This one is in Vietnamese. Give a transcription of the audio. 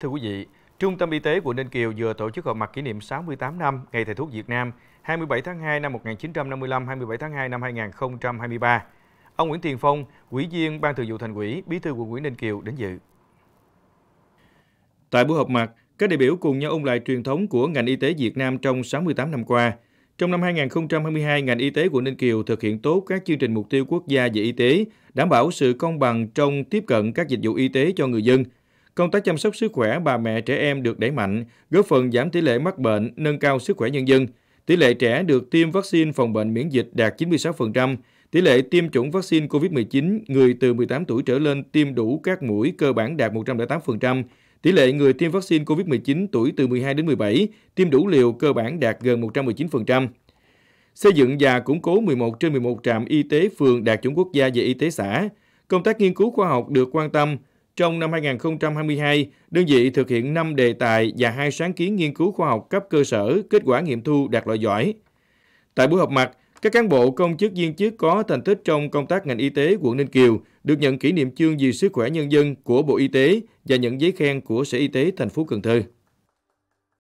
Thưa quý vị, Trung tâm Y tế quận Ninh Kiều vừa tổ chức họp mặt kỷ niệm 68 năm Ngày Thầy thuốc Việt Nam 27 tháng 2 năm 1955, 27 tháng 2 năm 2023. Ông Nguyễn Tiền Phong, Ủy viên Ban Thường vụ Thành ủy, Bí thư quận Nguyễn Ninh Kiều đến dự. Tại buổi họp mặt, các đại biểu cùng nhau ôn lại truyền thống của ngành y tế Việt Nam trong 68 năm qua. Trong năm 2022, ngành y tế của Ninh Kiều thực hiện tốt các chương trình mục tiêu quốc gia về y tế, đảm bảo sự công bằng trong tiếp cận các dịch vụ y tế cho người dân – công tác chăm sóc sức khỏe bà mẹ trẻ em được đẩy mạnh, góp phần giảm tỷ lệ mắc bệnh, nâng cao sức khỏe nhân dân. Tỷ lệ trẻ được tiêm vaccine phòng bệnh miễn dịch đạt 96%, tỷ lệ tiêm chủng vaccine COVID-19 người từ 18 tuổi trở lên tiêm đủ các mũi cơ bản đạt 108%, tỷ lệ người tiêm vaccine COVID-19 tuổi từ 12 đến 17 tiêm đủ liều cơ bản đạt gần 119%. Xây dựng và củng cố 11 trên 11 trạm y tế phường đạt chuẩn quốc gia về y tế xã. Công tác nghiên cứu khoa học được quan tâm, trong năm 2022, đơn vị thực hiện 5 đề tài và 2 sáng kiến nghiên cứu khoa học cấp cơ sở, kết quả nghiệm thu đạt loại giỏi. Tại buổi họp mặt, các cán bộ công chức viên chức có thành tích trong công tác ngành y tế quận Ninh Kiều được nhận kỷ niệm chương vì sức khỏe nhân dân của Bộ Y tế và nhận giấy khen của Sở Y tế thành phố Cần Thơ.